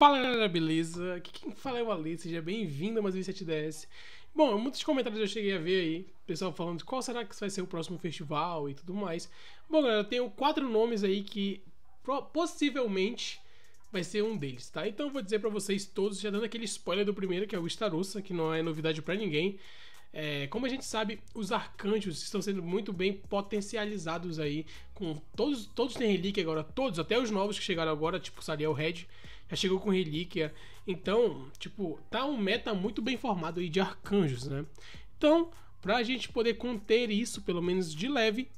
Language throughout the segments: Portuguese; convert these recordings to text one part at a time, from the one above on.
Fala galera, beleza? Aqui quem fala é o Ali, seja bem-vindo a mais um 7DS. Bom, muitos comentários eu cheguei a ver aí, pessoal falando de qual será que vai ser o próximo festival e tudo mais. Bom, galera, eu tenho quatro nomes aí que possivelmente vai ser um deles, tá? Então eu vou dizer para vocês todos, já dando aquele spoiler do primeiro, que é o Starussa, que não é novidade para ninguém. É, como a gente sabe, os arcanjos estão sendo muito bem potencializados aí. Com todos, todos têm relíquia agora, todos, até os novos que chegaram agora, tipo Sariel Red, já chegou com relíquia. Então, tipo, tá um meta muito bem formado aí de arcanjos, né? Então, pra gente poder conter isso, pelo menos de leve,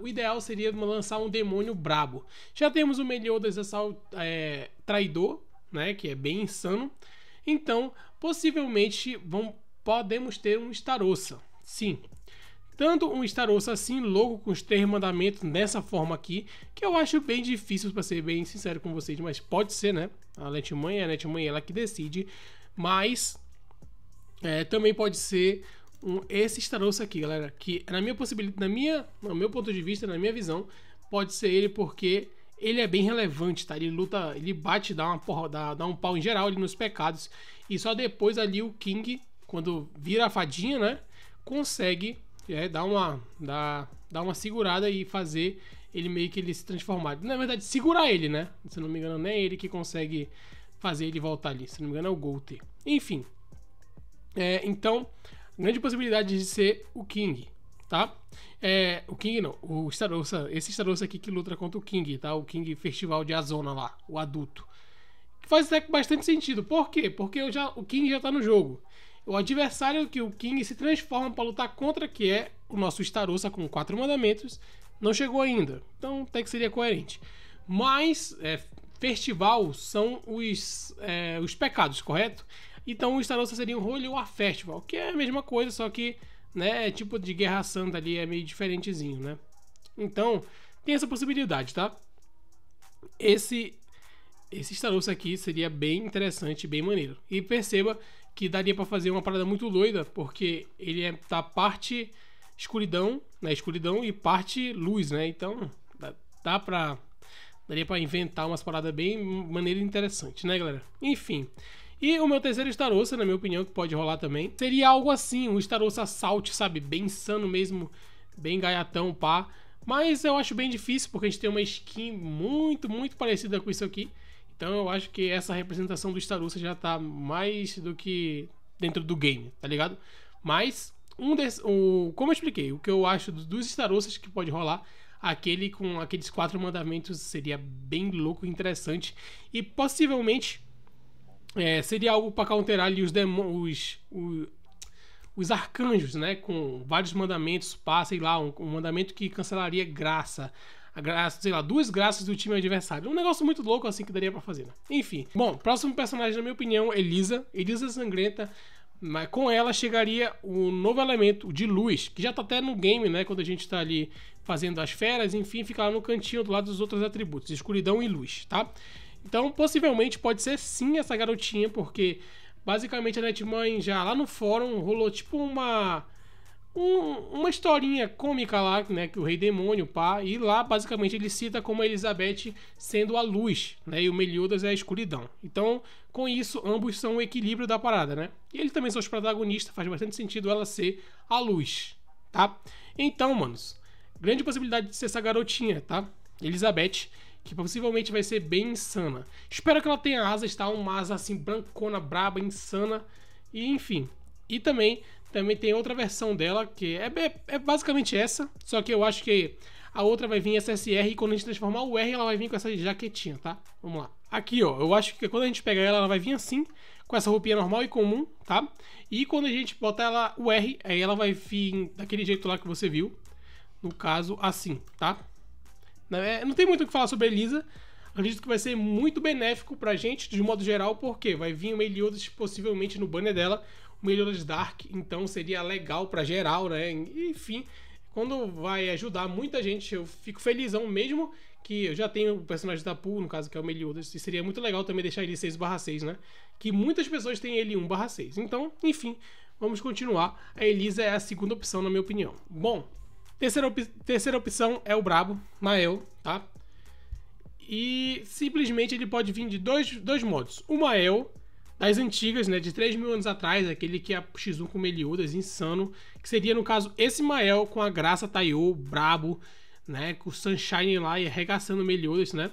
o ideal seria lançar um demônio brabo. Já temos o Meliodas Assal, é, Traidor, né, que é bem insano. Então, possivelmente vão podemos ter um starossa. Sim, tanto um starossa assim louco com os três mandamentos nessa forma aqui, que eu acho bem difícil para ser bem sincero com vocês, mas pode ser, né? A Letmãe é a Letmãe, ela que decide, mas é, também pode ser um, esse starossa aqui, galera, que na minha possibilidade, na minha, no meu ponto de vista, na minha visão, pode ser ele porque ele é bem relevante, tá? Ele luta, ele bate, dá uma porra, dá, dá um pau em geral ali nos pecados. E só depois ali o King quando vira a fadinha, né? Consegue é, dar, uma, dar, dar uma segurada e fazer ele meio que ele se transformar. Na verdade, segurar ele, né? Se não me engano, nem é ele que consegue fazer ele voltar ali. Se não me engano, é o Golter. Enfim. É, então, grande possibilidade de ser o King, tá? É, o King não, o Starossa, esse Starossa aqui que luta contra o King, tá? O King Festival de Azona lá, o adulto. Que faz até bastante sentido. Por quê? Porque já, o King já tá no jogo o adversário que o King se transforma para lutar contra, que é o nosso Starossa com quatro mandamentos, não chegou ainda. Então até que seria coerente. Mas é, festival são os, é, os pecados, correto? Então o Starossa seria um Holy a Festival, que é a mesma coisa, só que né, é tipo de Guerra Santa ali, é meio diferentezinho, né? Então, tem essa possibilidade, tá? Esse esse Starossa aqui seria bem interessante, bem maneiro. E perceba que daria para fazer uma parada muito doida, porque ele é, tá parte escuridão, né, escuridão e parte luz, né? Então, dá, dá pra daria para inventar umas paradas bem maneira interessante, né, galera? Enfim, e o meu terceiro Star na minha opinião, que pode rolar também, seria algo assim, um Star Assault, sabe? Bem insano mesmo, bem gaiatão, pá. Mas eu acho bem difícil, porque a gente tem uma skin muito, muito parecida com isso aqui. Então eu acho que essa representação do Star já tá mais do que dentro do game, tá ligado? Mas, um des, o, como eu expliquei, o que eu acho dos Star que pode rolar, aquele com aqueles quatro mandamentos seria bem louco, interessante e possivelmente é, seria algo para counterar ali os demônios, os, os arcanjos, né? Com vários mandamentos, pá, sei lá, um, um mandamento que cancelaria graça, graça, sei lá, duas graças do time adversário. Um negócio muito louco assim que daria para fazer, né? Enfim. Bom, próximo personagem, na minha opinião, Elisa. Elisa Sangrenta. Mas com ela chegaria o novo elemento de luz, que já tá até no game, né? Quando a gente tá ali fazendo as feras, enfim, fica lá no cantinho do lado dos outros atributos, escuridão e luz, tá? Então, possivelmente pode ser sim essa garotinha, porque basicamente a Netmãe é já lá no fórum rolou tipo uma um, uma historinha cômica lá, né, que o rei demônio, pá, e lá basicamente ele cita como a Elizabeth sendo a luz, né, e o Meliodas é a escuridão. Então, com isso, ambos são o equilíbrio da parada, né? E ele também são os protagonistas, faz bastante sentido ela ser a luz, tá? Então, manos, grande possibilidade de ser essa garotinha, tá? Elizabeth, que possivelmente vai ser bem insana. Espero que ela tenha asas, tá? Uma asa assim, brancona, braba, insana, e enfim. E também também tem outra versão dela, que é, é basicamente essa, só que eu acho que a outra vai vir SSR e quando a gente transformar o R, ela vai vir com essa jaquetinha, tá? Vamos lá. Aqui, ó, eu acho que quando a gente pegar ela, ela vai vir assim, com essa roupinha normal e comum, tá? E quando a gente botar ela, o R, aí ela vai vir daquele jeito lá que você viu, no caso, assim, tá? Não é, tem muito o que falar sobre a Elisa, acredito que vai ser muito benéfico pra gente, de modo geral, porque vai vir uma Heliodis possivelmente no banner dela, Meliodas Dark, então seria legal para geral, né? Enfim, quando vai ajudar muita gente, eu fico felizão mesmo que eu já tenho o personagem da Pool, no caso que é o Meliodas, e seria muito legal também deixar ele 6/6, né? Que muitas pessoas têm ele 1/6. Então, enfim, vamos continuar. A Elisa é a segunda opção, na minha opinião. Bom, terceira, op terceira opção é o Brabo, Nael, tá? E simplesmente ele pode vir de dois, dois modos. O Mael é das antigas, né, de 3 mil anos atrás, aquele que é X1 com Meliodas, insano, que seria, no caso, esse Mael com a Graça Taiyo, brabo, né, com o Sunshine lá e arregaçando Meliodas, né,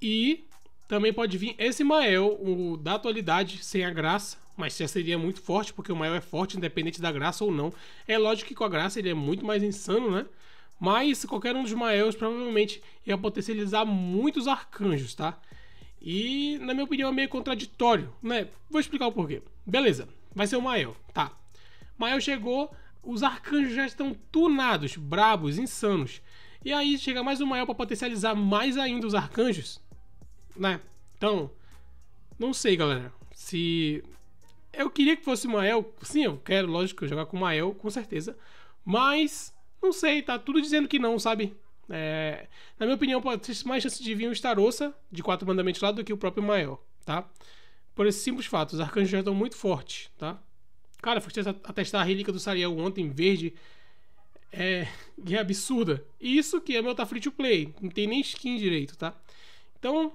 e também pode vir esse Mael, o da atualidade, sem a Graça, mas já seria muito forte, porque o Mael é forte, independente da Graça ou não, é lógico que com a Graça ele é muito mais insano, né, mas qualquer um dos Maels provavelmente ia potencializar muitos arcanjos, tá, e, na minha opinião, é meio contraditório, né? Vou explicar o porquê. Beleza, vai ser o Mael, tá. Mael chegou, os arcanjos já estão tunados, brabos, insanos. E aí chega mais o Mael para potencializar mais ainda os arcanjos, né? Então, não sei, galera. Se eu queria que fosse o Mael, sim, eu quero, lógico, jogar com o Mael, com certeza. Mas não sei, tá tudo dizendo que não, sabe? É, na minha opinião, pode ter mais chance de vir um Starossa de quatro mandamentos lá do que o próprio Maior, tá? Por esse simples fato, os arcanjos já estão muito fortes, tá? Cara, a testar a relíquia do Sariel ontem, verde. É, é absurda. E isso que é meu tá free to play. Não tem nem skin direito, tá? Então,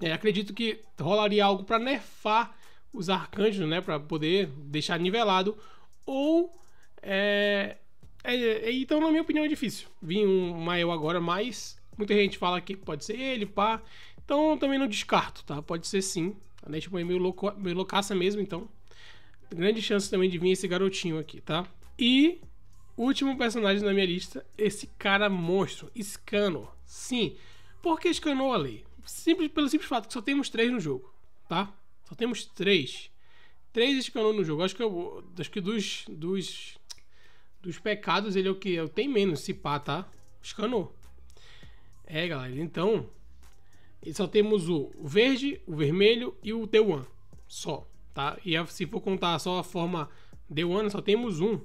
é, acredito que rolaria algo para nerfar os arcanjos, né? Para poder deixar nivelado. Ou é, é, é, então, na minha opinião, é difícil. Vim um Mael agora, mas muita gente fala que pode ser ele, pá. Então, também não descarto, tá? Pode ser sim. A Nashman é meio, louco, meio loucaça mesmo, então. Grande chance também de vir esse garotinho aqui, tá? E último personagem na minha lista, esse cara monstro, Scanor. Sim. Por que Scanor ali? Simples, pelo simples fato que só temos três no jogo, tá? Só temos três. Três Scanor no jogo. Acho que, eu, acho que dos, dos dos pecados, ele é o que? Eu tenho menos, se pá, tá? Escanou. É, galera, então. Só temos o verde, o vermelho e o Teuan Só, tá? E se for contar só a forma D1, só temos um.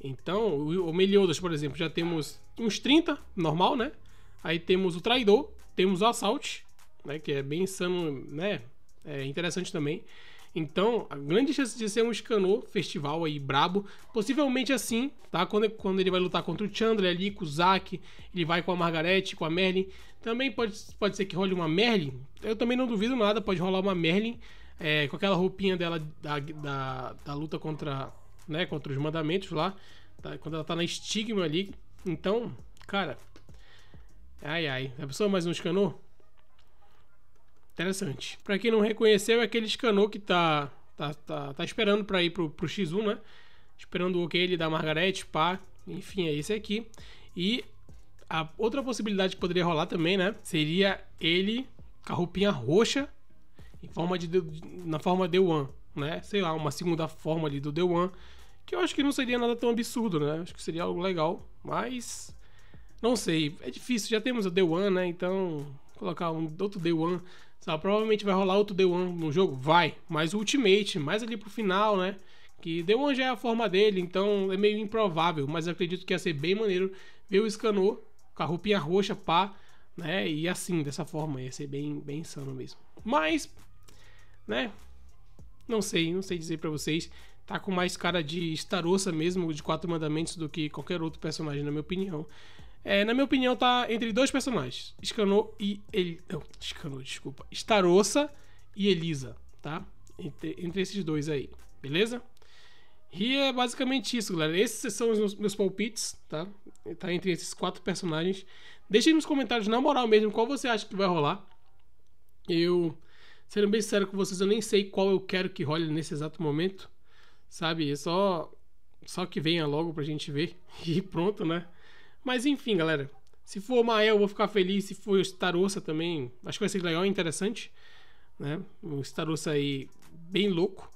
Então, o Meliodas, por exemplo, já temos uns 30, normal, né? Aí temos o Traidor, temos o Assault, né? Que é bem insano, né? É interessante também. Então, a grande chance de ser um Escanor festival aí brabo. Possivelmente assim, tá? Quando, quando ele vai lutar contra o Chandler ali, com o Zack, ele vai com a Margarete, com a Merlin. Também pode, pode ser que role uma Merlin. Eu também não duvido nada, pode rolar uma Merlin. É, com aquela roupinha dela da, da, da, luta contra, né, contra os mandamentos lá, tá, quando ela tá na estigma ali. Então, cara, ai ai, a pessoa mais um escanor? Interessante. Para quem não reconheceu, é aquele Escanor que tá, tá, tá, tá esperando para ir pro, pro X1, né? Esperando o ok da Margaret pá. Enfim, é esse aqui. E a outra possibilidade que poderia rolar também, né? Seria ele com a roupinha roxa em forma de, na forma de One, né? Sei lá, uma segunda forma ali do The One. Que eu acho que não seria nada tão absurdo, né? Acho que seria algo legal. Mas. Não sei. É difícil. Já temos o The One, né? Então. Colocar um outro The One Sabe, provavelmente vai rolar outro The One no jogo? Vai. Mas o Ultimate, mais ali pro final, né? Que The One já é a forma dele, então é meio improvável. Mas acredito que ia ser bem maneiro ver o Scanor com a roupinha roxa, pá, né? E assim, dessa forma, ia ser bem, bem insano mesmo. Mas, né? Não sei, não sei dizer para vocês. Tá com mais cara de Starossa mesmo, de Quatro Mandamentos, do que qualquer outro personagem, na minha opinião. É, na minha opinião, tá entre dois personagens: Escanor e. ele, Não, Escanor, desculpa. Starossa e Elisa, tá? Entre, entre esses dois aí, beleza? E é basicamente isso, galera. Esses são os meus, meus palpites, tá? Tá entre esses quatro personagens. Deixem nos comentários, na moral mesmo, qual você acha que vai rolar. Eu, sendo bem sincero com vocês, eu nem sei qual eu quero que role nesse exato momento. Sabe? É só, só que venha logo pra gente ver. E pronto, né? Mas enfim, galera. Se for Mael, eu vou ficar feliz. Se for Starossa também, acho que vai ser legal e interessante. Né? O Starossa aí bem louco.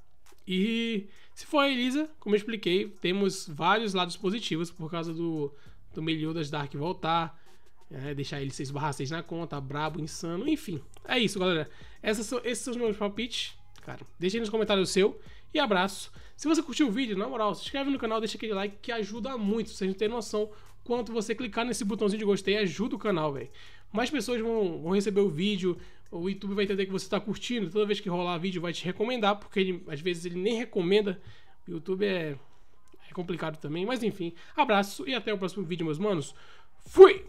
E se for a Elisa, como eu expliquei, temos vários lados positivos por causa do, do das Dark voltar. É, deixar ele 6 barra 6 na conta, brabo, insano, enfim. É isso, galera. São, esses são os meus palpites. Cara, deixa aí nos comentários o seu e abraço. Se você curtiu o vídeo, na moral, se inscreve no canal, deixa aquele like que ajuda muito, vocês não têm noção quanto você clicar nesse botãozinho de gostei ajuda o canal, velho. Mais pessoas vão, vão receber o vídeo, o YouTube vai entender que você está curtindo, toda vez que rolar vídeo vai te recomendar, porque ele, às vezes ele nem recomenda. O YouTube é, é complicado também, mas enfim. Abraço e até o próximo vídeo, meus manos. Fui!